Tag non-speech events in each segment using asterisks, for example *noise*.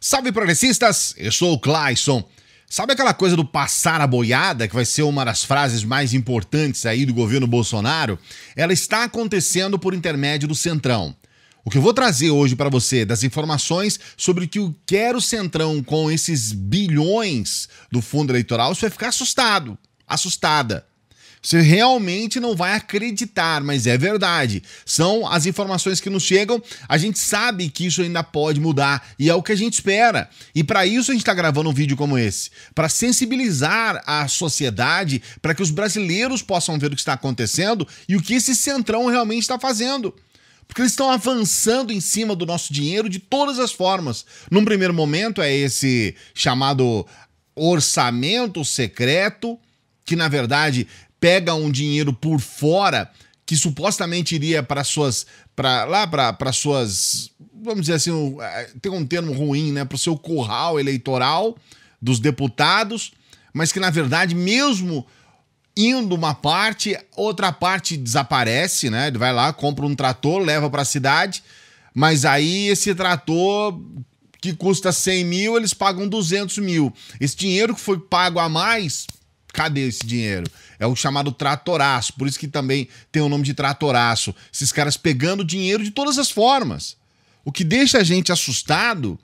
Salve progressistas, eu sou o Clayson. Sabe aquela coisa do passar a boiada, que vai ser uma das frases mais importantes aí do governo Bolsonaro? Ela está acontecendo por intermédio do Centrão. O que eu vou trazer hoje para você é das informações sobre o que o quer o Centrão com esses bilhões do fundo eleitoral, você vai ficar assustado, assustada. Você realmente não vai acreditar, mas é verdade. São as informações que nos chegam. A gente sabe que isso ainda pode mudar e é o que a gente espera. E para isso a gente está gravando um vídeo como esse, para sensibilizar a sociedade, para que os brasileiros possam ver o que está acontecendo e o que esse centrão realmente está fazendo porque eles estão avançando em cima do nosso dinheiro de todas as formas. Num primeiro momento é esse chamado orçamento secreto, que na verdade pega um dinheiro por fora que supostamente iria para suas para lá para suas vamos dizer assim é, tem um termo ruim né para o seu curral eleitoral dos deputados mas que na verdade mesmo indo uma parte outra parte desaparece né ele vai lá compra um trator leva para a cidade mas aí esse trator que custa 100 mil eles pagam 200 mil esse dinheiro que foi pago a mais cadê esse dinheiro? É o chamado tratoraço, por isso que também tem o nome de tratoraço. Esses caras pegando dinheiro de todas as formas. O que deixa a gente assustado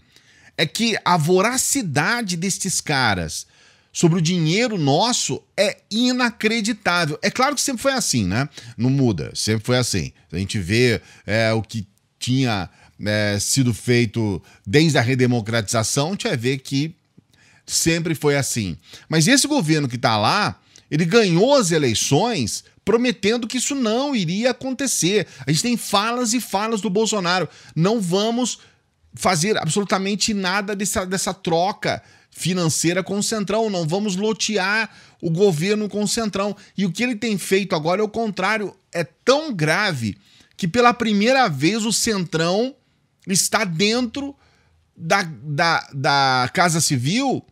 é que a voracidade destes caras sobre o dinheiro nosso é inacreditável. É claro que sempre foi assim, né? Não muda, sempre foi assim. A gente vê é, o que tinha é, sido feito desde a redemocratização, a gente vai ver que sempre foi assim. Mas esse governo que está lá, ele ganhou as eleições prometendo que isso não iria acontecer. A gente tem falas e falas do Bolsonaro. Não vamos fazer absolutamente nada dessa, dessa troca financeira com o Centrão, não vamos lotear o governo com o Centrão. E o que ele tem feito agora é o contrário, é tão grave que pela primeira vez o Centrão está dentro da, da, da Casa Civil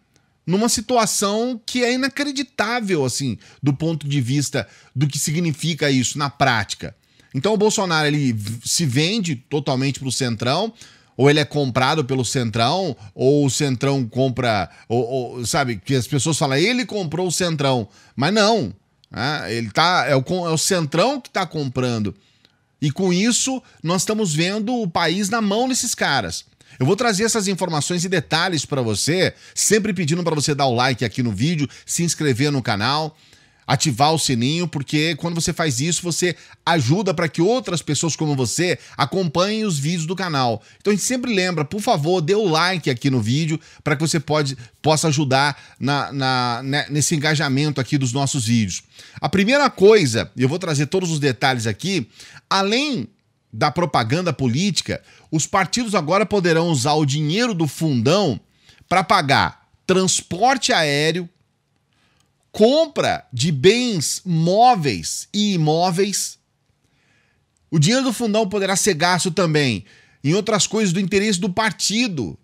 numa situação que é inacreditável, assim, do ponto de vista do que significa isso na prática. Então o Bolsonaro ele se vende totalmente para o Centrão, ou ele é comprado pelo Centrão, ou o Centrão compra, ou, ou, sabe, que as pessoas falam, ele comprou o Centrão, mas não, né? ele tá, é o, é o Centrão que está comprando. E com isso, nós estamos vendo o país na mão desses caras. Eu vou trazer essas informações e detalhes para você, sempre pedindo para você dar o like aqui no vídeo, se inscrever no canal, ativar o sininho, porque quando você faz isso, você ajuda para que outras pessoas como você acompanhem os vídeos do canal. Então a gente sempre lembra, por favor, dê o like aqui no vídeo para que você pode, possa ajudar na, na, né, nesse engajamento aqui dos nossos vídeos. A primeira coisa, e eu vou trazer todos os detalhes aqui, além da propaganda política, os partidos agora poderão usar o dinheiro do fundão para pagar transporte aéreo, compra de bens móveis e imóveis. O dinheiro do fundão poderá ser gasto também em outras coisas do interesse do partido.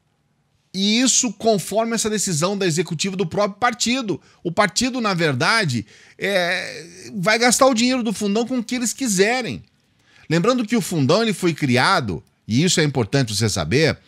E isso conforme essa decisão da executiva do próprio partido. O partido, na verdade, é... vai gastar o dinheiro do fundão com o que eles quiserem. Lembrando que o fundão ele foi criado, e isso é importante você saber,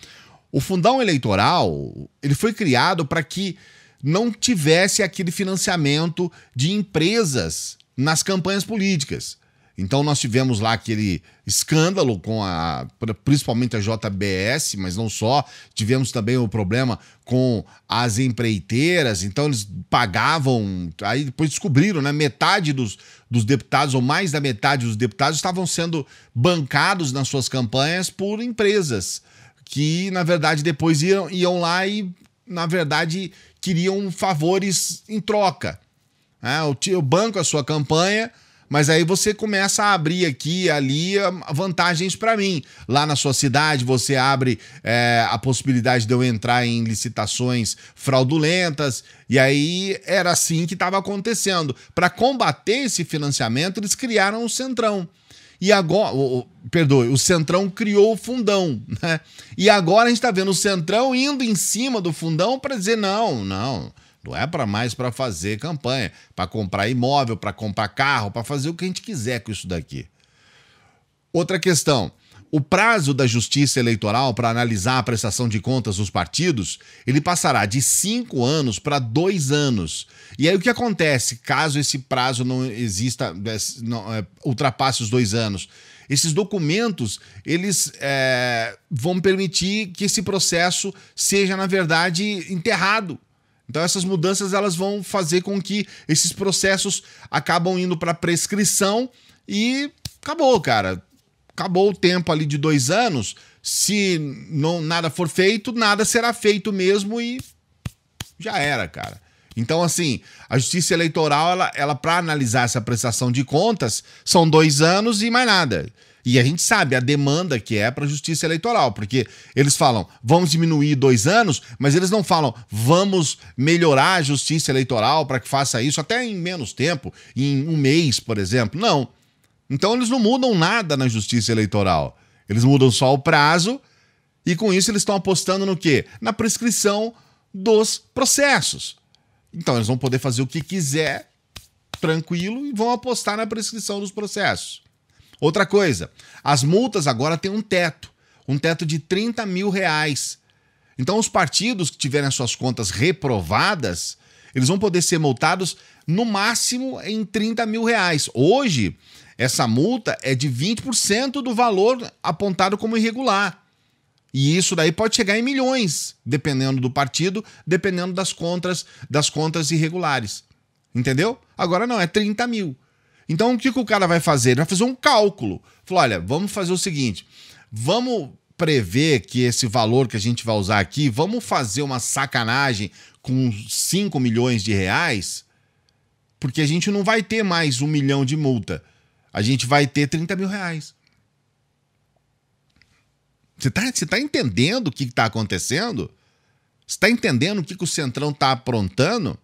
o fundão eleitoral ele foi criado para que não tivesse aquele financiamento de empresas nas campanhas políticas. Então nós tivemos lá aquele escândalo com a principalmente a JBS, mas não só, tivemos também o problema com as empreiteiras, então eles pagavam, aí depois descobriram, né, metade dos, dos deputados ou mais da metade dos deputados estavam sendo bancados nas suas campanhas por empresas que na verdade depois iam, iam lá e na verdade queriam favores em troca. É, eu, eu banco a sua campanha, mas aí você começa a abrir aqui ali ah, vantagens para mim. Lá na sua cidade, você abre é, a possibilidade de eu entrar em licitações fraudulentas. E aí era assim que estava acontecendo. Para combater esse financiamento, eles criaram o Centrão. E agora, oh, perdoe, o Centrão criou o fundão, né? E agora a gente está vendo o Centrão indo em cima do fundão para dizer: não, não, não é para mais para fazer campanha, para comprar imóvel, para comprar carro, para fazer o que a gente quiser com isso daqui. Outra questão, o prazo da Justiça Eleitoral para analisar a prestação de contas dos partidos, ele passará de cinco anos para dois anos. E aí o que acontece caso esse prazo não exista, é, não, é, ultrapasse os dois anos? Esses documentos eles é, vão permitir que esse processo seja na verdade enterrado então essas mudanças elas vão fazer com que esses processos acabam indo para prescrição e acabou, cara. Acabou o tempo ali de dois anos. Se não nada for feito, nada será feito mesmo e já era, cara. Então, assim, a Justiça Eleitoral, ela, ela para analisar essa prestação de contas, são dois anos e mais nada. E a gente sabe a demanda que é para a justiça eleitoral, porque eles falam, vamos diminuir dois anos, mas eles não falam, vamos melhorar a justiça eleitoral para que faça isso até em menos tempo, em um mês, por exemplo. Não. Então eles não mudam nada na justiça eleitoral. Eles mudam só o prazo e com isso eles estão apostando no quê? Na prescrição dos processos. Então eles vão poder fazer o que quiser, tranquilo, e vão apostar na prescrição dos processos. Outra coisa, as multas agora têm um teto, um teto de 30 mil reais. Então, os partidos que tiverem as suas contas reprovadas, eles vão poder ser multados no máximo em 30 mil reais. Hoje, essa multa é de 20% do valor apontado como irregular. E isso daí pode chegar em milhões, dependendo do partido, dependendo das contas, das contas irregulares. Entendeu? Agora não, é 30 mil. Então, o que, que o cara vai fazer? Ele vai fazer um cálculo. Falou: olha, vamos fazer o seguinte: vamos prever que esse valor que a gente vai usar aqui, vamos fazer uma sacanagem com 5 milhões de reais, porque a gente não vai ter mais um milhão de multa. A gente vai ter 30 mil reais. Você está você tá entendendo o que está acontecendo? Você está entendendo o que, que o Centrão está aprontando?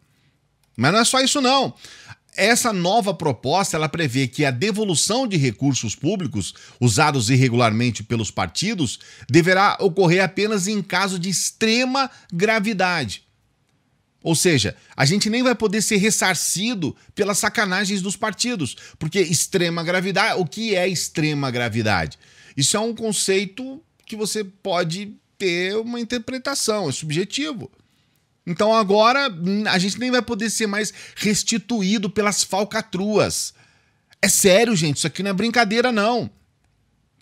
Mas não é só isso, não. Essa nova proposta ela prevê que a devolução de recursos públicos usados irregularmente pelos partidos deverá ocorrer apenas em caso de extrema gravidade. Ou seja, a gente nem vai poder ser ressarcido pelas sacanagens dos partidos, porque extrema gravidade, o que é extrema gravidade? Isso é um conceito que você pode ter uma interpretação, é subjetivo. Então agora hum, a gente nem vai poder ser mais restituído pelas falcatruas. É sério, gente, isso aqui não é brincadeira, não.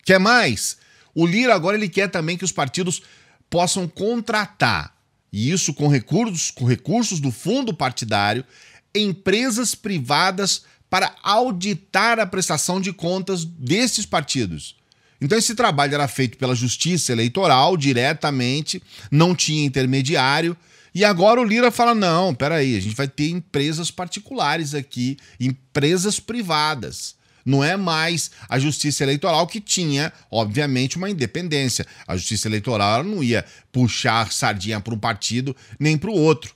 Quer mais? O Lira agora ele quer também que os partidos possam contratar, e isso com recursos, com recursos do fundo partidário, empresas privadas para auditar a prestação de contas desses partidos. Então, esse trabalho era feito pela Justiça Eleitoral diretamente, não tinha intermediário. E agora o Lira fala: não, peraí, a gente vai ter empresas particulares aqui, empresas privadas. Não é mais a justiça eleitoral que tinha, obviamente, uma independência. A justiça eleitoral não ia puxar sardinha para um partido nem para o outro.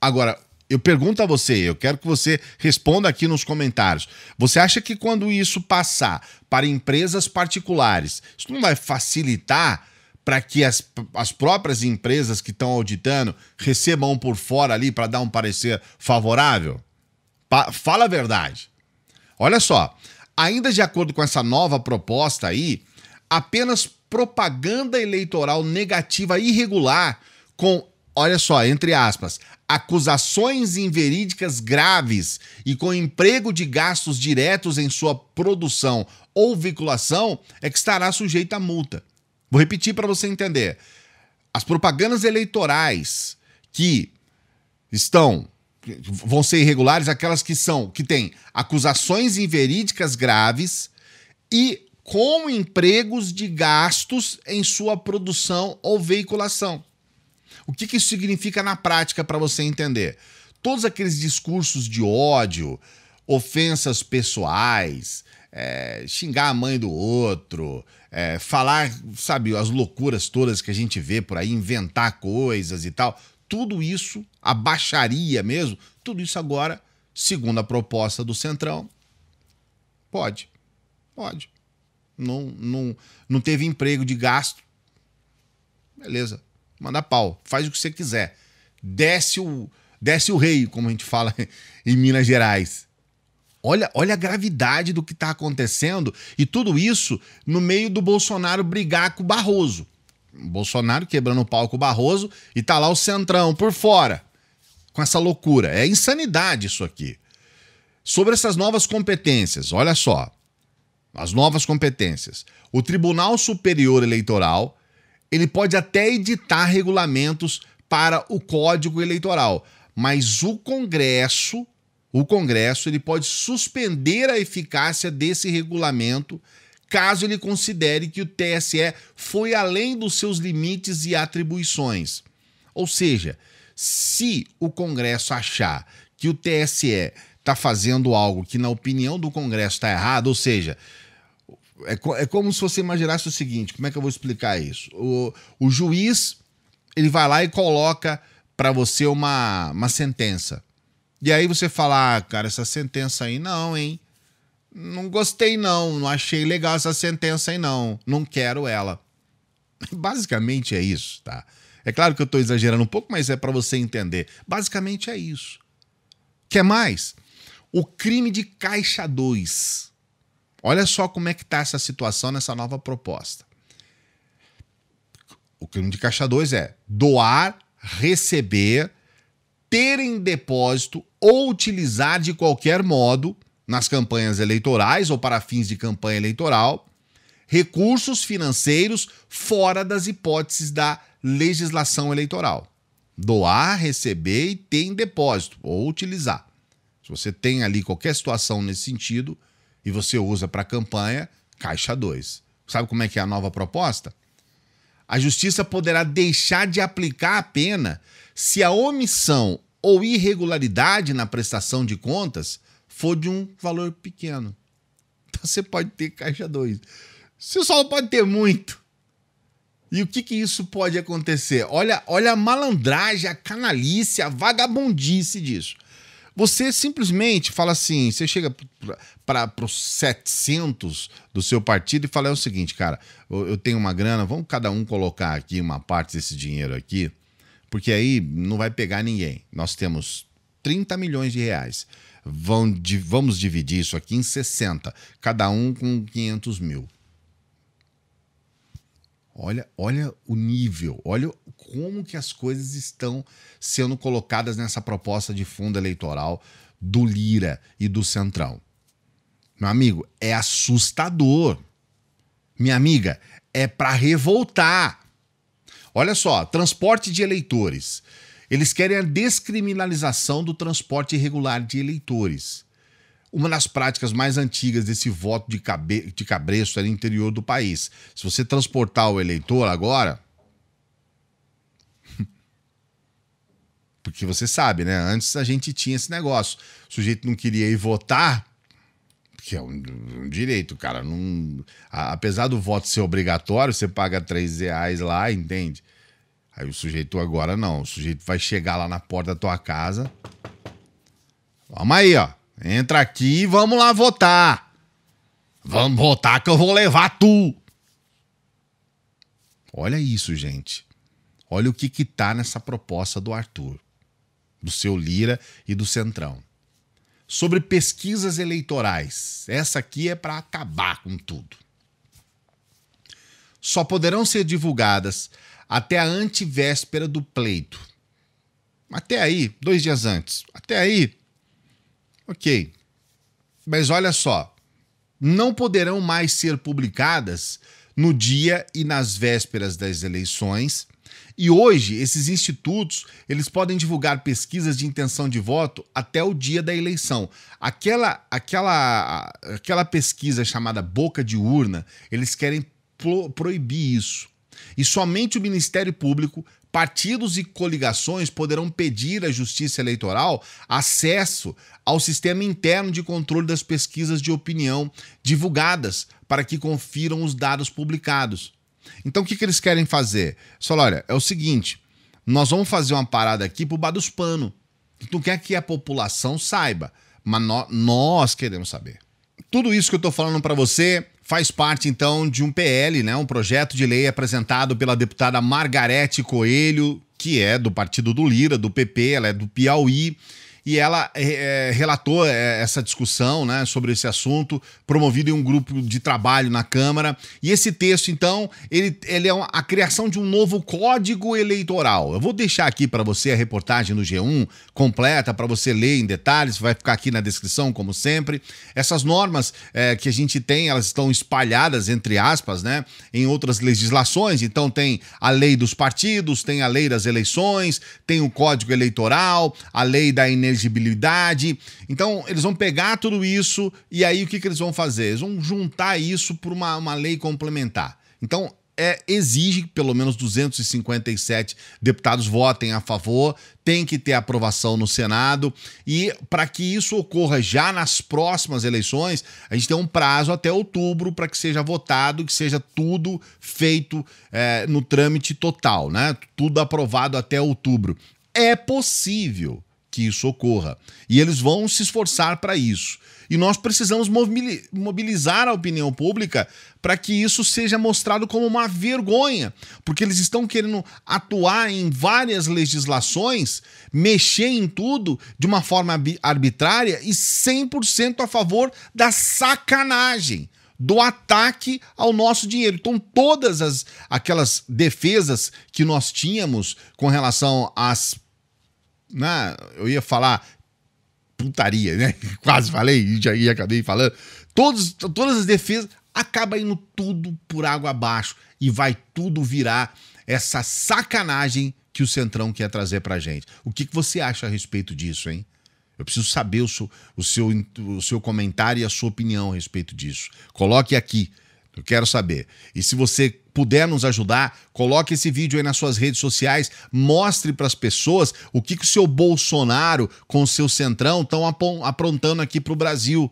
Agora, eu pergunto a você, eu quero que você responda aqui nos comentários. Você acha que quando isso passar para empresas particulares, isso não vai facilitar para que as, as próprias empresas que estão auditando recebam um por fora ali para dar um parecer favorável? Pa fala a verdade. Olha só, ainda de acordo com essa nova proposta aí, apenas propaganda eleitoral negativa irregular com, olha só, entre aspas, acusações inverídicas graves e com emprego de gastos diretos em sua produção ou vinculação é que estará sujeita a multa. Vou repetir para você entender. As propagandas eleitorais que estão vão ser irregulares aquelas que são que têm acusações inverídicas graves e com empregos de gastos em sua produção ou veiculação. O que, que isso significa na prática para você entender? Todos aqueles discursos de ódio, ofensas pessoais, é, xingar a mãe do outro, é, falar, sabe, as loucuras todas que a gente vê por aí, inventar coisas e tal. Tudo isso, a baixaria mesmo, tudo isso agora, segundo a proposta do Centrão, pode. Pode. Não, não, não teve emprego de gasto. Beleza. Manda pau. Faz o que você quiser. Desce o, desce o rei, como a gente fala *laughs* em Minas Gerais. Olha, olha a gravidade do que está acontecendo e tudo isso no meio do Bolsonaro brigar com o Barroso. Bolsonaro quebrando o pau com o Barroso e tá lá o Centrão por fora com essa loucura. É insanidade isso aqui. Sobre essas novas competências, olha só. As novas competências. O Tribunal Superior Eleitoral, ele pode até editar regulamentos para o Código Eleitoral, mas o Congresso o Congresso ele pode suspender a eficácia desse regulamento caso ele considere que o TSE foi além dos seus limites e atribuições. Ou seja, se o Congresso achar que o TSE está fazendo algo que, na opinião do Congresso, está errado, ou seja, é, co é, como se você imaginasse o seguinte: como é que eu vou explicar isso? O, o juiz ele vai lá e coloca para você uma, uma sentença. E aí você fala, ah, cara, essa sentença aí não, hein? Não gostei não, não achei legal essa sentença aí não, não quero ela. *laughs* Basicamente é isso, tá? É claro que eu estou exagerando um pouco, mas é para você entender. Basicamente é isso. Quer mais? O crime de caixa 2. Olha só como é que está essa situação nessa nova proposta. O crime de caixa 2 é doar, receber, ter em depósito ou utilizar de qualquer modo, nas campanhas eleitorais ou para fins de campanha eleitoral, recursos financeiros fora das hipóteses da legislação eleitoral. Doar, receber e ter em depósito ou utilizar. Se você tem ali qualquer situação nesse sentido e você usa para campanha, caixa 2. Sabe como é que é a nova proposta? A justiça poderá deixar de aplicar a pena se a omissão ou irregularidade na prestação de contas for de um valor pequeno. Então você pode ter caixa 2. Você só pode ter muito. E o que, que isso pode acontecer? Olha, olha a malandragem, a canalice, a vagabundice disso. Você simplesmente fala assim, você chega para os 700 do seu partido e fala é o seguinte, cara, eu, eu tenho uma grana, vamos cada um colocar aqui uma parte desse dinheiro aqui porque aí não vai pegar ninguém. Nós temos 30 milhões de reais. Vão, vamos dividir isso aqui em 60, cada um com 500 mil. Olha, olha o nível, olha como que as coisas estão sendo colocadas nessa proposta de fundo eleitoral do Lira e do Centrão. Meu amigo, é assustador. Minha amiga, é para revoltar. Olha só, transporte de eleitores. Eles querem a descriminalização do transporte irregular de eleitores. Uma das práticas mais antigas desse voto de, cabe... de é no interior do país. Se você transportar o eleitor agora. *laughs* Porque você sabe, né? Antes a gente tinha esse negócio. O sujeito não queria ir votar, que é um, um direito, cara. Não, a, apesar do voto ser obrigatório, você paga 3 reais lá, entende? Aí o sujeito agora não. O sujeito vai chegar lá na porta da tua casa. Vamos aí, ó. Entra aqui e vamos lá votar. Vamos votar que eu vou levar tu. Olha isso, gente. Olha o que que tá nessa proposta do Arthur, do seu Lira e do Centrão sobre pesquisas eleitorais. Essa aqui é para acabar com tudo. Só poderão ser divulgadas até a antivéspera do pleito. Até aí, dois dias antes. Até aí, ok. Mas olha só, não poderão mais ser publicadas no dia e nas vésperas das eleições. E hoje, esses institutos, eles podem divulgar pesquisas de intenção de voto até o dia da eleição. Aquela aquela aquela pesquisa chamada boca de urna, eles querem pro, proibir isso. E somente o Ministério Público, partidos e coligações poderão pedir à Justiça Eleitoral acesso ao sistema interno de controle das pesquisas de opinião divulgadas para que confiram os dados publicados. Então o que, que eles querem fazer? Falaram, olha, é o seguinte, nós vamos fazer uma parada aqui pro bar dos pano. Tu então, quer é que a população saiba, mas no, nós queremos saber. Tudo isso que eu estou falando para você faz parte então de um PL, né, um projeto de lei apresentado pela deputada Margarete Coelho, que é do partido do Lira, do PP, ela é do Piauí e ela é, relatou eh, essa discussão né, sobre esse assunto, promovido em um grupo de trabalho na Câmara. E esse texto, então, ele, ele é a criação de um novo código eleitoral. Eu vou deixar aqui para você a reportagem no G1 completa, para você ler em detalhes, vai ficar aqui na descrição, como sempre. Essas normas é, que a gente tem, elas estão espalhadas, entre aspas, né, em outras legislações. Então, tem a lei dos partidos, tem a lei das eleições, tem o código eleitoral, a lei da energia inegibilidade. Então, eles vão pegar tudo isso e aí o que, que eles vão fazer? Eles vão juntar isso para uma, uma lei complementar. Então, é, exige que pelo menos 257 deputados votem a favor, tem que ter aprovação no Senado e para que isso ocorra já nas próximas eleições, a gente tem um prazo até outubro para que seja votado, que seja tudo feito é, no trâmite total, né? Tudo aprovado até outubro. É possível que isso ocorra. E eles vão se esforçar para isso. E nós precisamos mobilizar a opinião pública para que isso seja mostrado como uma vergonha, porque eles estão querendo atuar em várias legislações, mexer em tudo de uma forma arbitrária e 100% a favor da sacanagem do ataque ao nosso dinheiro. Então, todas as, aquelas defesas que nós tínhamos com relação às na, né? eu ia falar putaria, né? *laughs* Quase falei e já, já acabei falando. Todos, todas as defesas acaba indo tudo por água abaixo e vai tudo virar essa sacanagem que o Centrão quer trazer pra gente. O que, que você acha a respeito disso, hein? Eu preciso saber o seu, o, seu, o seu comentário e a sua opinião a respeito disso. Coloque aqui. Eu quero saber. E se você puder nos ajudar, coloque esse vídeo aí nas suas redes sociais, mostre para as pessoas o que, que o seu Bolsonaro com o seu Centrão estão aprontando aqui para o Brasil.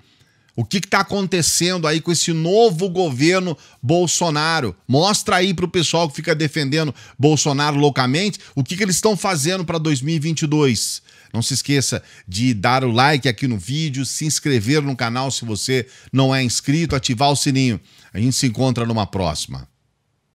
O que está acontecendo aí com esse novo governo Bolsonaro? Mostra aí para o pessoal que fica defendendo Bolsonaro loucamente o que, que eles estão fazendo para 2022. Não se esqueça de dar o like aqui no vídeo, se inscrever no canal se você não é inscrito, ativar o sininho. A gente se encontra numa próxima.